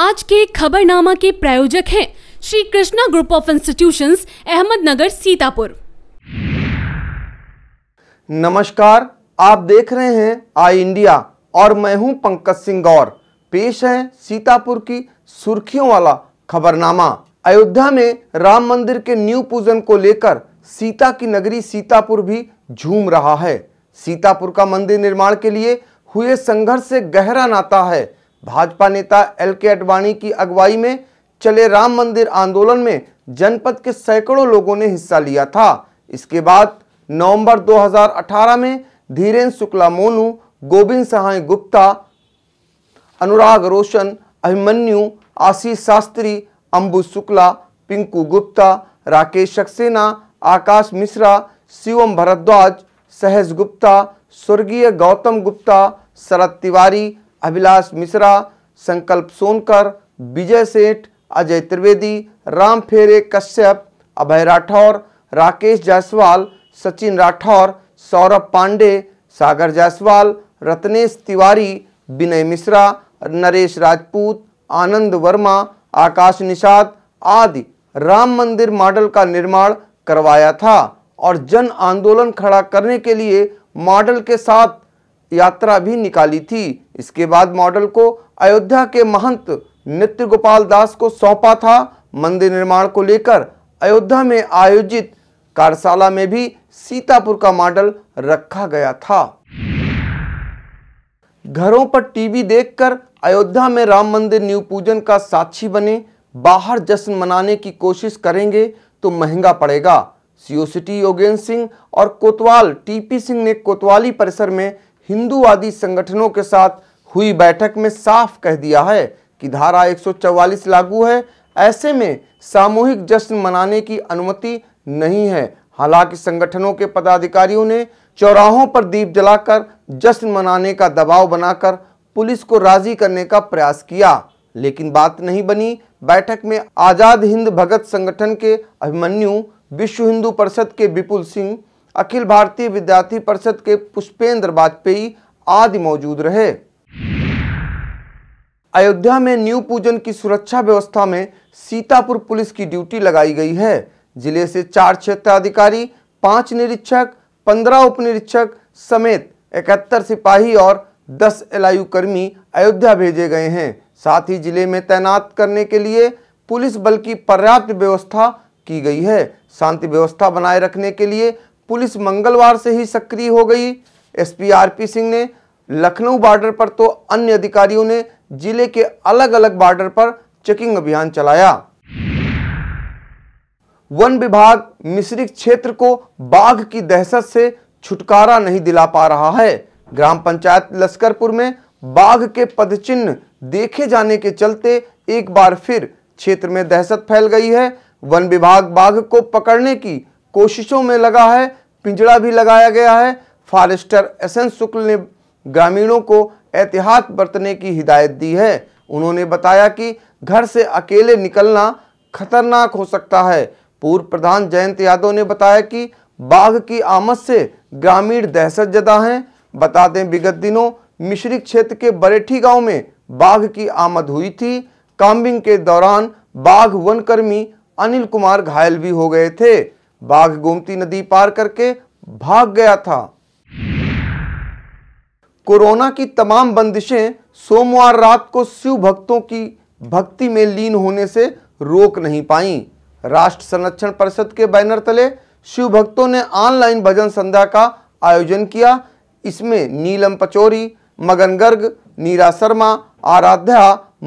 आज के खबरनामा के प्रायोजक हैं Shri Krishna group of institutions Ahmednagar Sitapur नमस्कार आप देख रहे हैं आई इंडिया और मैं हूं पंकज सिंह गौर पेश है सीतापुर की सुर्खियों वाला खबरनामा अयोध्या में राम मंदिर के न्यू पूजन को लेकर सीता की नगरी सीतापुर भी झूम रहा है सीतापुर का मंदिर निर्माण के लिए हुए संघर्ष से गहरा नाता है भाजपा नेता एल के अडवाणी की अगुवाई में चले राम मंदिर आंदोलन में जनपद के सैकड़ों लोगों ने हिस्सा लिया था इसके बाद नवंबर 2018 में धीरेन्द्र शुक्ला मोनू गोविंद सहाय गुप्ता अनुराग रोशन अभिमन्यु आशीष शास्त्री अंबु शुक्ला पिंकू गुप्ता राकेश सक्सेना आकाश मिश्रा शिवम भरद्वाज सहज गुप्ता स्वर्गीय गौतम गुप्ता शरद तिवारी अभिलाष मिश्रा संकल्प सोनकर विजय सेठ अजय त्रिवेदी राम फेरे कश्यप अभय राठौर राकेश जायसवाल सचिन राठौर सौरभ पांडे सागर जायसवाल रत्नेश तिवारी विनय मिश्रा नरेश राजपूत आनंद वर्मा आकाश निषाद आदि राम मंदिर मॉडल का निर्माण करवाया था और जन आंदोलन खड़ा करने के लिए मॉडल के साथ यात्रा भी निकाली थी इसके बाद मॉडल को अयोध्या के महंत नित्य गोपाल दास को सौंपा था मंदिर निर्माण को लेकर अयोध्या में आयोजित कार्यशाला में भी सीतापुर का मॉडल रखा गया था घरों पर टीवी देखकर अयोध्या में राम मंदिर न्यू पूजन का साक्षी बने बाहर जश्न मनाने की कोशिश करेंगे तो महंगा पड़ेगा सीओ सिटी योगेंद्र सिंह और कोतवाल टीपी सिंह ने कोतवाली परिसर में हिंदूवादी संगठनों के साथ हुई बैठक में साफ कह दिया है कि धारा 144 लागू है ऐसे में सामूहिक जश्न मनाने की अनुमति नहीं है हालांकि संगठनों के पदाधिकारियों ने चौराहों पर दीप जलाकर जश्न मनाने का दबाव बनाकर पुलिस को राजी करने का प्रयास किया लेकिन बात नहीं बनी बैठक में आज़ाद हिंद भगत संगठन के अभिमन्यु विश्व हिंदू परिषद के विपुल सिंह अखिल भारतीय विद्यार्थी परिषद के पुष्पेंद्र वाजपेयी आदि मौजूद रहे अयोध्या में न्यू पूजन की सुरक्षा व्यवस्था में सीतापुर पुलिस की ड्यूटी लगाई गई है जिले से चार क्षेत्राधिकारी पांच निरीक्षक पंद्रह उप निरीक्षक समेत इकहत्तर सिपाही और दस एल कर्मी अयोध्या भेजे गए हैं साथ ही जिले में तैनात करने के लिए पुलिस बल की पर्याप्त व्यवस्था की गई है शांति व्यवस्था बनाए रखने के लिए पुलिस मंगलवार से ही सक्रिय हो गई पी सिंह ने लखनऊ बॉर्डर पर तो अन्य अधिकारियों ने जिले के अलग अलग बॉर्डर पर चेकिंग अभियान चलाया वन विभाग मिश्रिक क्षेत्र को बाघ की दहशत से छुटकारा नहीं दिला पा रहा है ग्राम पंचायत लश्करपुर में बाघ के पदचिन्ह देखे जाने के चलते एक बार फिर क्षेत्र में दहशत फैल गई है वन विभाग बाघ को पकड़ने की कोशिशों में लगा है पिंजड़ा भी लगाया गया है फॉरेस्टर एस एन शुक्ल ने ग्रामीणों को एहतियात बरतने की हिदायत दी है उन्होंने बताया कि घर से अकेले निकलना खतरनाक हो सकता है पूर्व प्रधान जयंत यादव ने बताया कि बाघ की आमद से ग्रामीण दहशत जदा हैं बता दें विगत दिनों मिश्री क्षेत्र के बरेठी गांव में बाघ की आमद हुई थी काम्बिंग के दौरान बाघ वनकर्मी अनिल कुमार घायल भी हो गए थे बाघ गोमती नदी पार करके भाग गया था कोरोना की तमाम बंदिशें सोमवार रात को शिव भक्तों की भक्ति में लीन होने से रोक नहीं पाई राष्ट्र संरक्षण परिषद के बैनर तले शिव भक्तों ने ऑनलाइन भजन संध्या का आयोजन किया इसमें नीलम पचोरी मगन गर्ग नीरा शर्मा आराध्या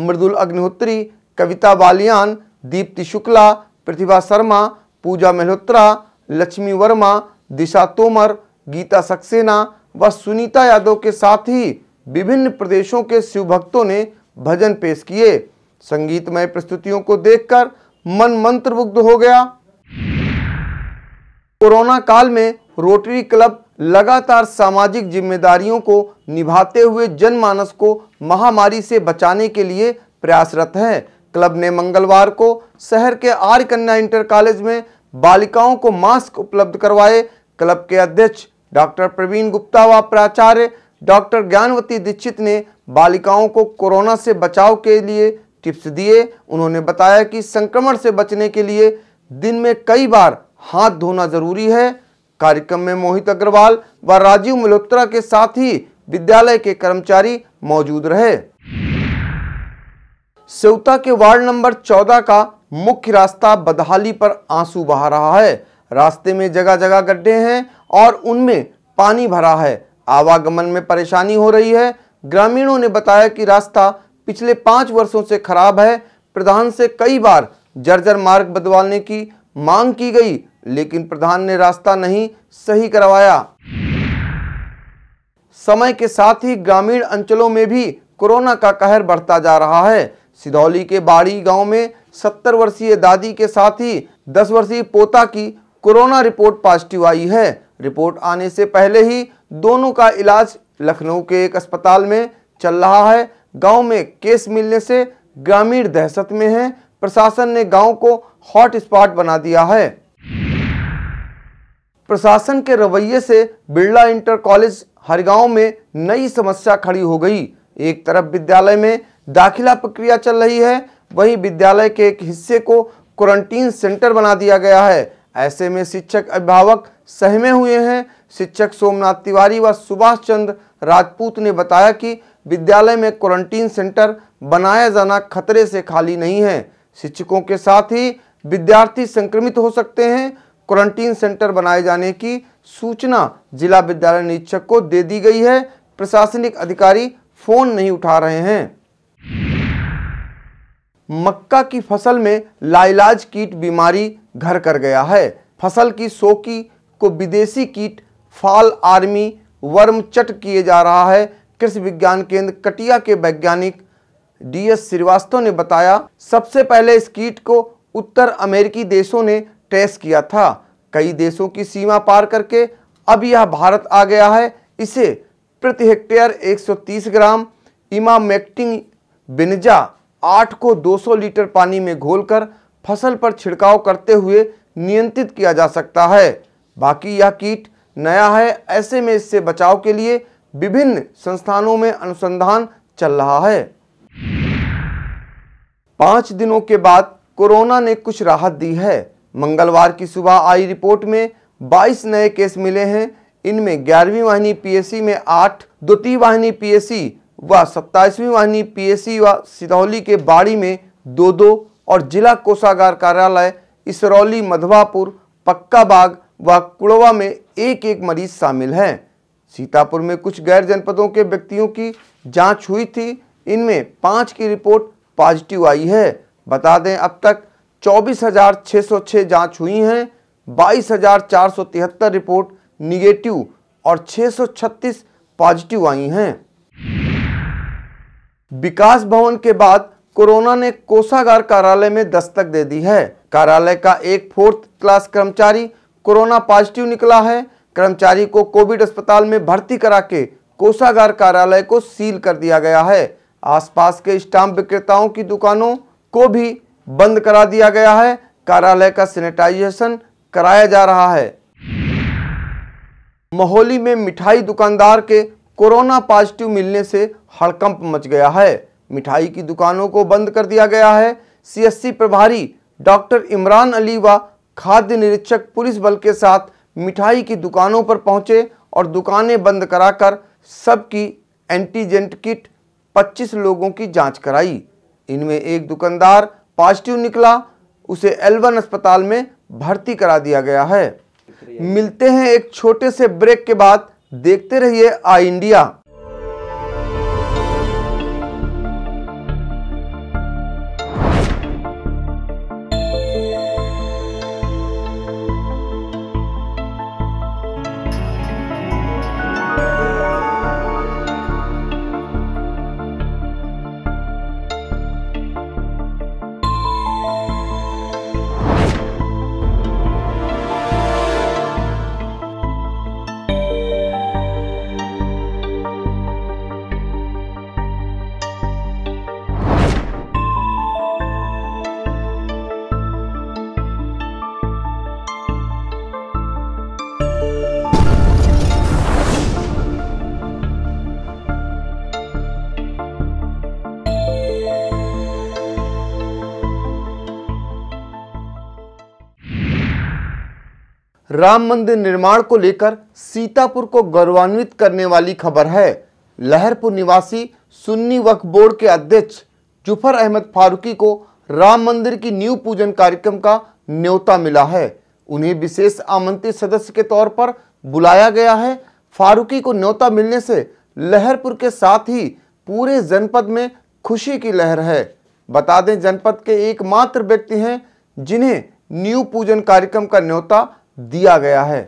मृदुल अग्निहोत्री कविता बालियान दीप्ति शुक्ला प्रतिभा शर्मा पूजा मल्होत्रा लक्ष्मी वर्मा दिशा तोमर गीता सक्सेना व सुनीता यादव के साथ ही विभिन्न प्रदेशों के शिव भक्तों ने भजन पेश किए संगीतमय प्रस्तुतियों को देखकर मन मंत्रमुग्ध हो गया कोरोना काल में रोटरी क्लब लगातार सामाजिक जिम्मेदारियों को निभाते हुए जनमानस को महामारी से बचाने के लिए प्रयासरत है क्लब ने मंगलवार को शहर के आर्य कन्या इंटर कॉलेज में बालिकाओं को मास्क उपलब्ध करवाए क्लब के अध्यक्ष डॉक्टर प्रवीण गुप्ता व प्राचार्य डॉक्टर ज्ञानवती दीक्षित ने बालिकाओं को कोरोना से बचाव के लिए टिप्स दिए उन्होंने बताया कि संक्रमण से बचने के लिए दिन में कई बार हाथ धोना जरूरी है कार्यक्रम में मोहित अग्रवाल व राजीव मल्होत्रा के साथ ही विद्यालय के कर्मचारी मौजूद रहे सेवता के वार्ड नंबर 14 का मुख्य रास्ता बदहाली पर आंसू बहा रहा है रास्ते में जगह जगह गड्ढे हैं और उनमें पानी भरा है आवागमन में परेशानी हो रही है ग्रामीणों ने बताया कि रास्ता पिछले पाँच वर्षों से खराब है प्रधान से कई बार जर्जर मार्ग बदलवाने की मांग की गई लेकिन प्रधान ने रास्ता नहीं सही करवाया समय के साथ ही ग्रामीण अंचलों में भी कोरोना का कहर बढ़ता जा रहा है सिदौली के बाड़ी गांव में 70 वर्षीय दादी के साथ ही 10 वर्षीय पोता की कोरोना रिपोर्ट पॉजिटिव आई है रिपोर्ट आने से पहले ही दोनों का इलाज लखनऊ के एक अस्पताल में चल रहा है गांव में केस मिलने से ग्रामीण दहशत में है प्रशासन ने गांव को हॉट स्पॉट बना दिया है प्रशासन के रवैये से बिरला इंटर कॉलेज हरगांव में नई समस्या खड़ी हो गई एक तरफ विद्यालय में दाखिला प्रक्रिया चल रही है वहीं विद्यालय के एक हिस्से को क्वारंटीन सेंटर बना दिया गया है ऐसे में शिक्षक अभिभावक सहमे हुए हैं शिक्षक सोमनाथ तिवारी व सुभाष चंद्र राजपूत ने बताया कि विद्यालय में क्वारंटीन सेंटर बनाया जाना खतरे से खाली नहीं है शिक्षकों के साथ ही विद्यार्थी संक्रमित हो सकते हैं क्वारंटीन सेंटर बनाए जाने की सूचना जिला विद्यालय निरीक्षक को दे दी गई है प्रशासनिक अधिकारी फोन नहीं उठा रहे हैं मक्का की फसल में लाइलाज कीट बीमारी घर कर गया है फसल की सोकी को विदेशी कीट फाल आर्मी वर्म चट किए जा रहा है कृषि विज्ञान केंद्र कटिया के वैज्ञानिक डी एस श्रीवास्तव ने बताया सबसे पहले इस कीट को उत्तर अमेरिकी देशों ने टेस्ट किया था कई देशों की सीमा पार करके अब यह भारत आ गया है इसे प्रति हेक्टेयर 130 ग्राम इमामेक्टिंग बिनजा आठ को 200 लीटर पानी में घोलकर फसल पर छिड़काव करते हुए नियंत्रित किया जा सकता है बाकी यह कीट नया है ऐसे में इससे बचाव के लिए विभिन्न संस्थानों में अनुसंधान चल रहा है पांच दिनों के बाद कोरोना ने कुछ राहत दी है मंगलवार की सुबह आई रिपोर्ट में 22 नए केस मिले हैं इनमें ग्यारहवीं वाहिनी पीएससी में आठ द्वितीय वाहिनी पीएससी व सत्ताईसवीं वाहिनी पीएसी व सिदौली के बाड़ी में दो दो और जिला कोषागार कार्यालय इसरौली मधवापुर पक्का बाग व कुड़वा में एक एक मरीज शामिल हैं सीतापुर में कुछ गैर जनपदों के व्यक्तियों की जांच हुई थी इनमें पाँच की रिपोर्ट पॉजिटिव आई है बता दें अब तक चौबीस हज़ार छः सौ छः जाँच हुई हैं बाईस हज़ार चार सौ तिहत्तर रिपोर्ट निगेटिव और छः सौ छत्तीस पॉजिटिव आई हैं विकास भवन के बाद कोरोना ने कोषागार कार्यालय में दस्तक दे दी है कार्यालय का एक फोर्थ क्लास कर्मचारी कोरोना पॉजिटिव निकला है कर्मचारी को कोविड अस्पताल में भर्ती करा के कोषागार कार्यालय को सील कर दिया गया है आसपास के स्टाम्प विक्रेताओं की दुकानों को भी बंद करा दिया गया है कार्यालय का सैनिटाइजेशन कराया जा रहा है मोहोली में मिठाई दुकानदार के कोरोना पॉजिटिव मिलने से हड़कंप मच गया है मिठाई की दुकानों को बंद कर दिया गया है सीएससी प्रभारी डॉक्टर इमरान अली व खाद्य निरीक्षक पुलिस बल के साथ मिठाई की दुकानों पर पहुंचे और दुकानें बंद कराकर सबकी एंटीजेंट किट 25 लोगों की जांच कराई इनमें एक दुकानदार पॉजिटिव निकला उसे एलवन अस्पताल में भर्ती करा दिया गया है मिलते हैं एक छोटे से ब्रेक के बाद देखते रहिए आई इंडिया राम मंदिर निर्माण को लेकर सीतापुर को गौरवान्वित करने वाली खबर है लहरपुर निवासी सुन्नी वक्फ बोर्ड के अध्यक्ष जुफर अहमद फारूकी को राम मंदिर की न्यू पूजन कार्यक्रम का न्योता मिला है उन्हें विशेष आमंत्रित सदस्य के तौर पर बुलाया गया है फारूकी को न्योता मिलने से लहरपुर के साथ ही पूरे जनपद में खुशी की लहर है बता दें जनपद के एकमात्र व्यक्ति हैं जिन्हें न्यू पूजन कार्यक्रम का न्योता दिया गया है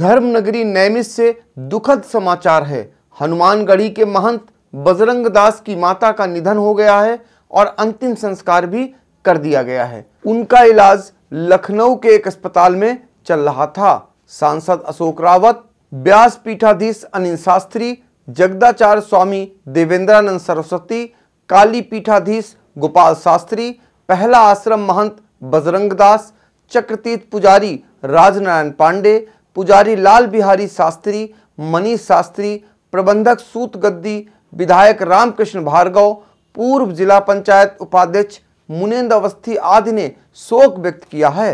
धर्मनगरी नैमिष से दुखद समाचार है हनुमानगढ़ी के महंत बजरंग दास की माता का निधन हो गया है और अंतिम संस्कार भी कर दिया गया है उनका इलाज लखनऊ के एक अस्पताल में चल रहा था सांसद अशोक रावत ब्यास पीठाधीश अनिल शास्त्री जगदाचार्य स्वामी देवेंद्रानंद सरस्वती काली पीठाधीश गोपाल शास्त्री पहला आश्रम महंत बजरंग दास चक्रतीत पुजारी राजनारायण पांडे पुजारी लाल बिहारी शास्त्री मनीष शास्त्री प्रबंधक सूत गद्दी विधायक रामकृष्ण भार्गव पूर्व जिला पंचायत उपाध्यक्ष मुनेन्द्र अवस्थी आदि ने शोक व्यक्त किया है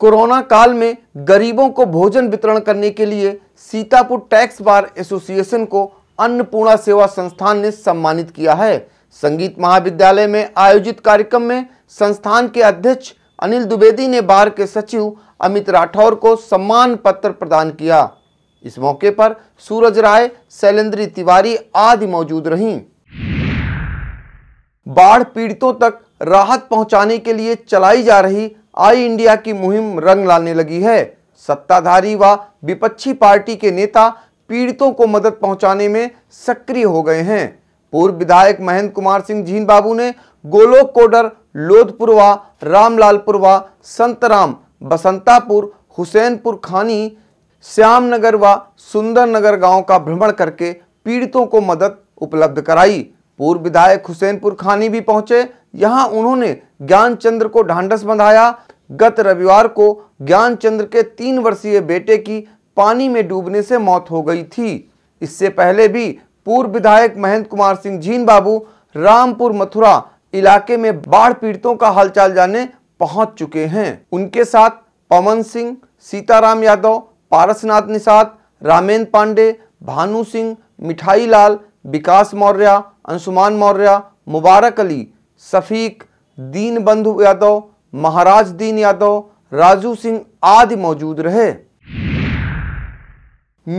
कोरोना काल में गरीबों को भोजन वितरण करने के लिए सीतापुर टैक्स बार एसोसिएशन को अन्नपूर्णा सेवा संस्थान ने सम्मानित किया है संगीत महाविद्यालय में आयोजित कार्यक्रम में संस्थान के अध्यक्ष अनिल द्विवेदी ने बार के सचिव अमित राठौर को सम्मान पत्र प्रदान किया इस मौके पर सूरज राय शैलेंद्री तिवारी आदि मौजूद रहीं बाढ़ पीड़ितों तक राहत पहुंचाने के लिए चलाई जा रही आई इंडिया की मुहिम रंग लाने लगी है सत्ताधारी व विपक्षी पार्टी के नेता पीड़ितों को मदद पहुंचाने में सक्रिय हो गए हैं पूर्व विधायक महेंद्र कुमार सिंह जीन बाबू ने गोलोक कोडर लोधपुरवा रामलालपुरवा संतराम बसंतापुर हुसैनपुर खानी श्यामनगर व सुंदरनगर गांव का भ्रमण करके पीड़ितों को मदद उपलब्ध कराई पूर्व विधायक हुसैनपुर खानी भी पहुंचे यहां उन्होंने ज्ञानचंद्र को ढांढस बंधाया गत रविवार को ज्ञानचंद्र के तीन वर्षीय बेटे की पानी में डूबने से मौत हो गई थी इससे पहले भी पूर्व विधायक महेंद्र कुमार सिंह जीन बाबू रामपुर मथुरा इलाके में बाढ़ पीड़ितों का हालचाल जाने पहुंच चुके हैं उनके साथ पवन सिंह सीताराम यादव पारसनाथ निषाद रामेंद्र पांडे भानु सिंह मिठाई लाल विकास मौर्य अंशुमान मौर्य मुबारक अली शफीक दीन बंधु यादव महाराज दीन यादव राजू सिंह आदि मौजूद रहे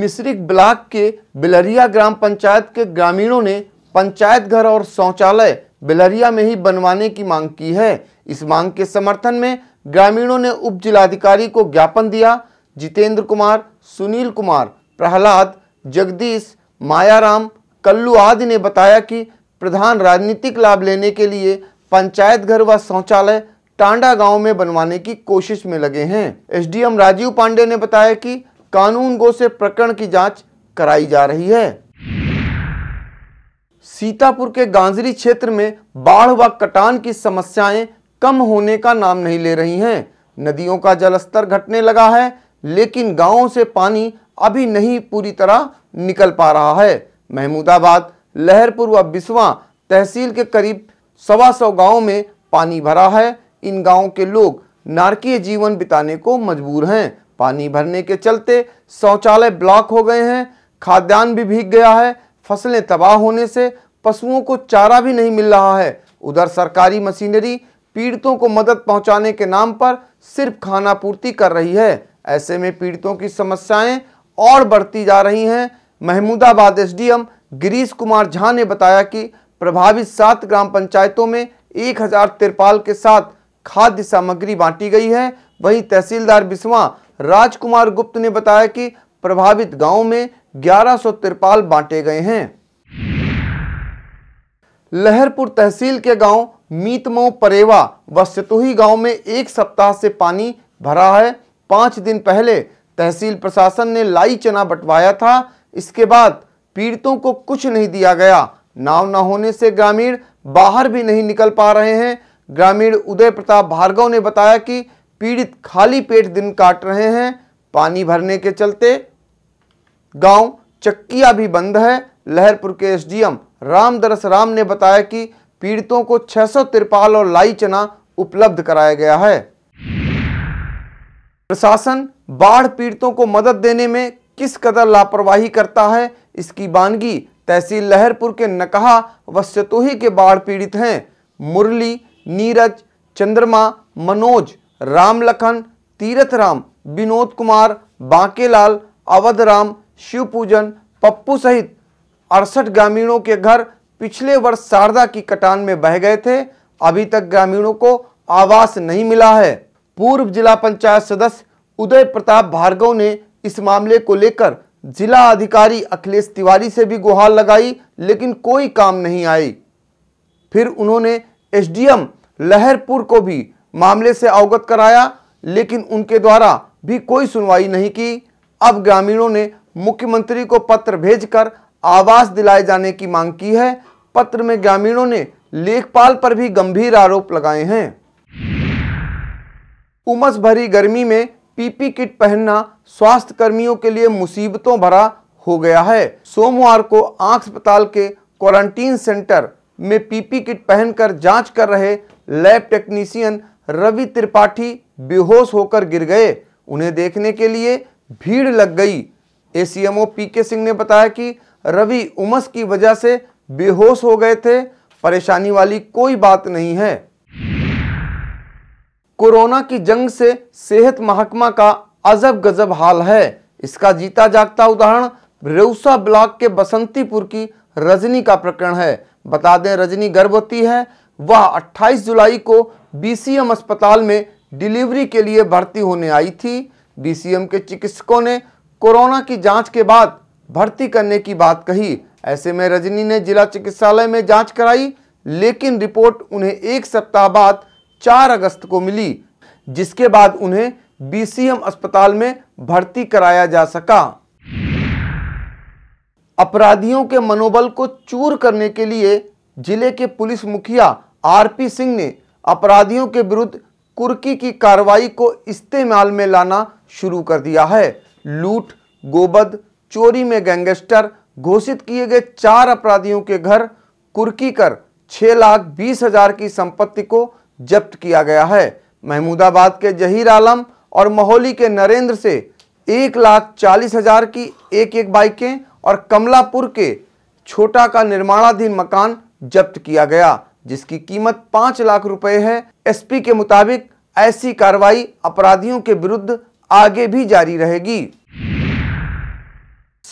मिश्रिक ब्लॉक के बिलरिया ग्राम पंचायत के ग्रामीणों ने पंचायत घर और शौचालय बेलरिया में ही बनवाने की मांग की है इस मांग के समर्थन में ग्रामीणों ने उप जिलाधिकारी को ज्ञापन दिया जितेंद्र कुमार सुनील कुमार प्रहलाद जगदीश मायाराम कल्लू आदि ने बताया कि प्रधान राजनीतिक लाभ लेने के लिए पंचायत घर व शौचालय टांडा गांव में बनवाने की कोशिश में लगे हैं एसडीएम राजीव पांडे ने बताया कि कानून गो से प्रकरण की जांच कराई जा रही है सीतापुर के गांजरी क्षेत्र में बाढ़ व कटान की समस्याएं कम होने का नाम नहीं ले रही हैं नदियों का जलस्तर घटने लगा है लेकिन गांवों से पानी अभी नहीं पूरी तरह निकल पा रहा है महमूदाबाद लहरपुर व बिस्वा तहसील के करीब सवा सौ गाँव में पानी भरा है इन गाँव के लोग नारकीय जीवन बिताने को मजबूर हैं पानी भरने के चलते शौचालय ब्लॉक हो गए हैं खाद्यान्न भी भीग गया है फसलें तबाह होने से पशुओं को चारा भी नहीं मिल रहा है उधर सरकारी मशीनरी पीड़ितों को मदद पहुंचाने के नाम पर सिर्फ खाना पूर्ति कर रही है ऐसे में पीड़ितों की समस्याएं और बढ़ती जा रही हैं महमूदाबाद एसडीएम गिरीश कुमार झा ने बताया कि प्रभावित सात ग्राम पंचायतों में एक हजार तिरपाल के साथ खाद्य सामग्री बांटी गई है वहीं तहसीलदार बिस्वा राजकुमार गुप्त ने बताया कि प्रभावित गाँव में ग्यारह तिरपाल बांटे गए हैं लहरपुर तहसील के गांव मीतमऊ परेवा व सतुही गांव में एक सप्ताह से पानी भरा है पाँच दिन पहले तहसील प्रशासन ने लाई चना बंटवाया था इसके बाद पीड़ितों को कुछ नहीं दिया गया नाव न होने से ग्रामीण बाहर भी नहीं निकल पा रहे हैं ग्रामीण उदय प्रताप भार्गव ने बताया कि पीड़ित खाली पेट दिन काट रहे हैं पानी भरने के चलते गांव चक्किया भी बंद है लहरपुर के एसडीएम रामदरस राम ने बताया कि पीड़ितों को छह तिरपाल और लाई चना उपलब्ध कराया गया है प्रशासन बाढ़ पीड़ितों को मदद देने में किस कदर लापरवाही करता है इसकी बानगी तहसील लहरपुर के नकहा व सतोही के बाढ़ पीड़ित हैं मुरली नीरज चंद्रमा मनोज रामलखन तीरथ राम विनोद कुमार बांकेलाल अवध राम पप्पू सहित अड़सठ ग्रामीणों के घर पिछले वर्ष शारदा की कटान में बह गए थे अभी तक ग्रामीणों को आवास नहीं मिला है पूर्व जिला पंचायत सदस्य उदय प्रताप भार्गव ने इस मामले को लेकर जिला अधिकारी अखिलेश तिवारी से भी गुहार लगाई लेकिन कोई काम नहीं आई फिर उन्होंने एसडीएम लहरपुर को भी मामले से अवगत कराया लेकिन उनके द्वारा भी कोई सुनवाई नहीं की अब ग्रामीणों ने मुख्यमंत्री को पत्र भेजकर आवास दिलाए जाने की मांग की है पत्र में ग्रामीणों ने लेखपाल पर भी गंभीर आरोप लगाए हैं उमस भरी गर्मी में पीपी किट पहनना स्वास्थ्य कर्मियों के लिए मुसीबतों भरा हो गया है सोमवार को आंख अस्पताल के क्वारंटीन सेंटर में पीपी किट पहनकर जांच कर रहे लैब टेक्नीशियन रवि त्रिपाठी बेहोश होकर गिर गए उन्हें देखने के लिए भीड़ लग गई एसीएमओ पी के सिंह ने बताया कि रवि उमस की वजह से बेहोश हो गए थे परेशानी वाली कोई बात नहीं है कोरोना की जंग से सेहत महकमा का अजब गजब हाल है इसका जीता जागता उदाहरण रेउसा ब्लॉक के बसंतीपुर की रजनी का प्रकरण है बता दें रजनी गर्भवती है वह 28 जुलाई को बीसीएम अस्पताल में डिलीवरी के लिए भर्ती होने आई थी बीसीएम के चिकित्सकों ने कोरोना की जांच के बाद भर्ती करने की बात कही ऐसे में रजनी ने जिला चिकित्सालय में जांच कराई लेकिन रिपोर्ट उन्हें एक सप्ताह बाद 4 अगस्त को मिली जिसके बाद उन्हें बीसीएम अस्पताल में भर्ती कराया जा सका अपराधियों के मनोबल को चूर करने के लिए जिले के पुलिस मुखिया आरपी सिंह ने अपराधियों के विरुद्ध कुर्की की कार्रवाई को इस्तेमाल में लाना शुरू कर दिया है लूट गोबद चोरी में गैंगस्टर घोषित किए गए चार अपराधियों के घर कुर्की कर छह लाख बीस हजार की संपत्ति को जब्त किया गया है महमूदाबाद के जहीर आलम और मोहली के नरेंद्र से एक लाख चालीस हजार की एक एक बाइकें और कमलापुर के छोटा का निर्माणाधीन मकान जब्त किया गया जिसकी कीमत पांच लाख रुपए है एसपी के मुताबिक ऐसी कार्रवाई अपराधियों के विरुद्ध आगे भी जारी रहेगी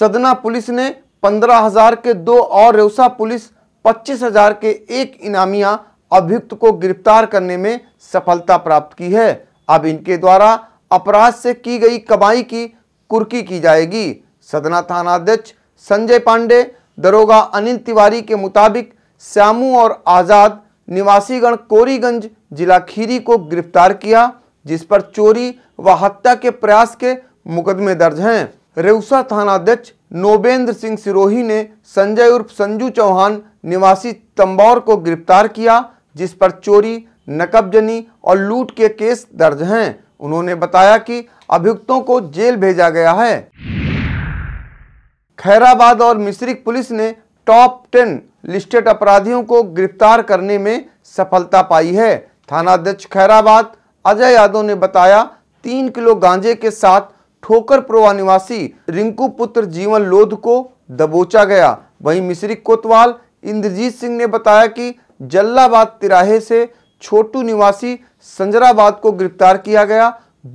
सदना पुलिस ने पंद्रह हजार के दो और रेवसा पुलिस पच्चीस हजार के एक इनामिया अभियुक्त को गिरफ्तार करने में सफलता प्राप्त की है अब इनके द्वारा अपराध से की गई कमाई की कुर्की की जाएगी सदना थानाध्यक्ष संजय पांडे दरोगा अनिल तिवारी के मुताबिक श्यामू और आज़ाद निवासीगण कोरीगंज जिला खीरी को गिरफ्तार किया जिस पर चोरी व हत्या के प्रयास के मुकदमे दर्ज हैं रेउसा थानाध्यक्ष नोबेंद्र सिंह सिरोही ने संजय उर्फ संजू चौहान निवासी तंबौर को गिरफ्तार किया जिस पर चोरी नकबजनी और लूट के केस दर्ज हैं उन्होंने बताया कि अभियुक्तों को जेल भेजा गया है खैराबाद और मिश्रिक पुलिस ने टॉप टेन लिस्टेड अपराधियों को गिरफ्तार करने में सफलता पाई है थानाध्यक्ष खैराबाद अजय यादव ने बताया तीन किलो गांजे के साथ ठोकर प्रवा निवासी रिंकू पुत्र जीवन लोध को दबोचा गया वहीं मिश्री कोतवाल इंद्रजीत सिंह ने बताया कि जल्लाबाद तिराहे से छोटू निवासी संजराबाद को गिरफ्तार किया गया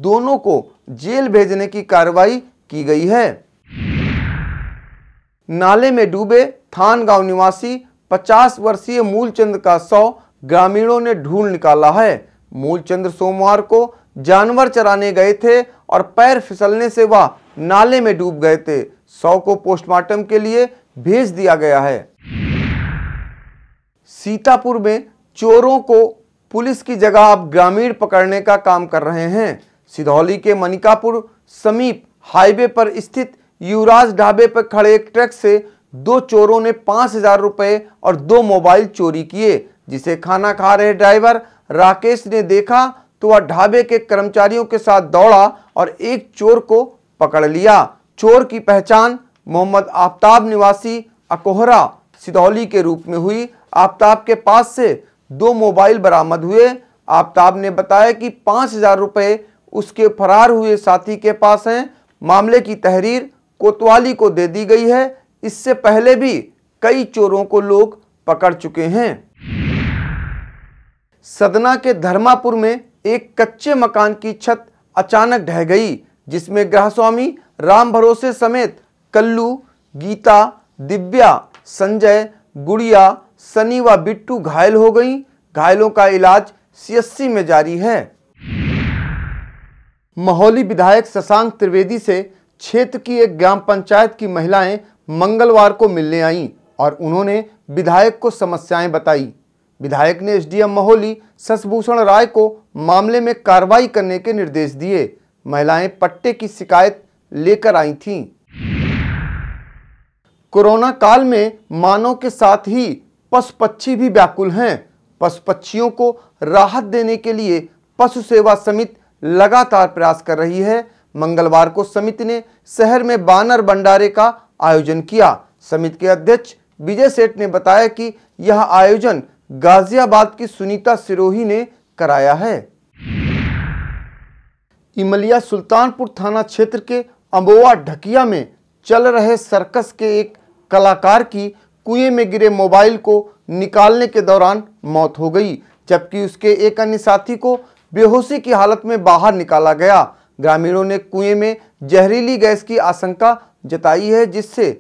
दोनों को जेल भेजने की कार्रवाई की गई है नाले में डूबे थान गांव निवासी 50 वर्षीय मूलचंद का शव ग्रामीणों ने ढूंढ निकाला है मूलचंद सोमवार को जानवर चराने गए थे और पैर फिसलने से वह नाले में डूब गए थे सौ को पोस्टमार्टम के लिए भेज दिया गया है सीतापुर में चोरों को पुलिस की जगह अब ग्रामीण पकड़ने का काम कर रहे हैं सिधौली के मनिकापुर समीप हाईवे पर स्थित युवराज ढाबे पर खड़े एक ट्रक से दो चोरों ने पाँच हजार रुपये और दो मोबाइल चोरी किए जिसे खाना खा रहे ड्राइवर राकेश ने देखा तो वह ढाबे के कर्मचारियों के साथ दौड़ा और एक चोर को पकड़ लिया चोर की पहचान मोहम्मद आफ्ताब निवासी अकोहरा सिदौली के रूप में हुई आफ्ताब के पास से दो मोबाइल बरामद हुए आफ्ताब ने बताया कि पाँच हजार रुपये उसके फरार हुए साथी के पास हैं मामले की तहरीर कोतवाली को दे दी गई है इससे पहले भी कई चोरों को लोग पकड़ चुके हैं सदना के धर्मापुर में एक कच्चे मकान की छत अचानक ढह गई जिसमें ग्रहस्वामी राम भरोसे समेत कल्लू गीता दिव्या संजय गुड़िया सनी व बिट्टू घायल हो गई घायलों का इलाज सीएससी में जारी है महोली विधायक शशांक त्रिवेदी से क्षेत्र की एक ग्राम पंचायत की महिलाएं मंगलवार को मिलने आईं और उन्होंने विधायक को समस्याएं बताई विधायक ने एसडीएम महोली शशभूषण राय को मामले में कार्रवाई करने के निर्देश दिए महिलाएं पट्टे की शिकायत लेकर आई थीं। कोरोना काल में मानव के साथ ही पशु पक्षी भी व्याकुल हैं पशु पक्षियों को राहत देने के लिए पशु सेवा समिति लगातार प्रयास कर रही है मंगलवार को समिति ने शहर में बानर भंडारे का आयोजन किया समिति के अध्यक्ष विजय सेठ ने बताया कि यह आयोजन गाजियाबाद की सुनीता सिरोही ने कराया है इमलिया सुल्तानपुर थाना क्षेत्र के अम्बोआ ढकिया में चल रहे सर्कस के एक कलाकार की कुएं में गिरे मोबाइल को निकालने के दौरान मौत हो गई जबकि उसके एक अन्य साथी को बेहोशी की हालत में बाहर निकाला गया ग्रामीणों ने कुएं में जहरीली गैस की आशंका जताई है जिससे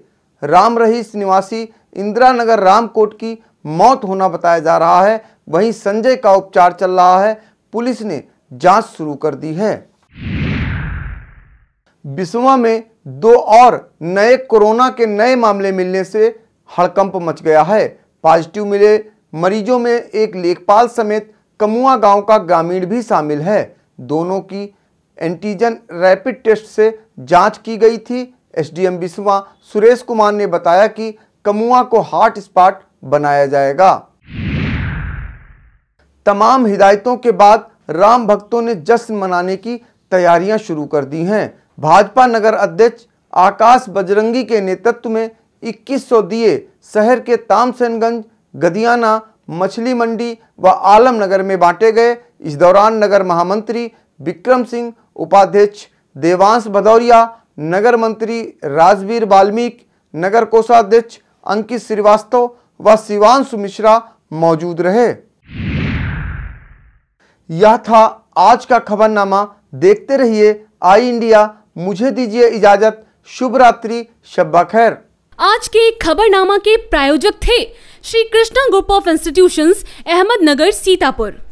राम रहीस निवासी इंदिरा नगर रामकोट की मौत होना बताया जा रहा है वहीं संजय का उपचार चल रहा है पुलिस ने जांच शुरू कर दी है बिस्वा में दो और नए कोरोना के नए मामले मिलने से हड़कंप मच गया है पॉजिटिव मिले मरीजों में एक लेखपाल समेत कमुआ गांव का ग्रामीण भी शामिल है दोनों की एंटीजन रैपिड टेस्ट से जांच की गई थी एसडीएम बिस्वा सुरेश कुमार ने बताया कि कमुआ को हॉट स्पॉट बनाया जाएगा तमाम हिदायतों के बाद राम भक्तों ने जश्न मनाने की तैयारियां शुरू कर दी हैं भाजपा नगर अध्यक्ष आकाश बजरंगी के नेतृत्व में 2100 दिए शहर के तामसेनगंज गदियाना मछली मंडी व आलम नगर में बांटे गए इस दौरान नगर महामंत्री विक्रम सिंह उपाध्यक्ष देवांश भदौरिया नगर मंत्री राजवीर वाल्मीकि नगर कोषाध्यक्ष अंकित श्रीवास्तव व शिवांशु मिश्रा मौजूद रहे यह था आज का खबरनामा देखते रहिए आई इंडिया मुझे दीजिए इजाजत शुभ रात्रि शब्बा खैर आज के खबरनामा के प्रायोजक थे Shri Krishna group of institutions Ahmednagar Sitapur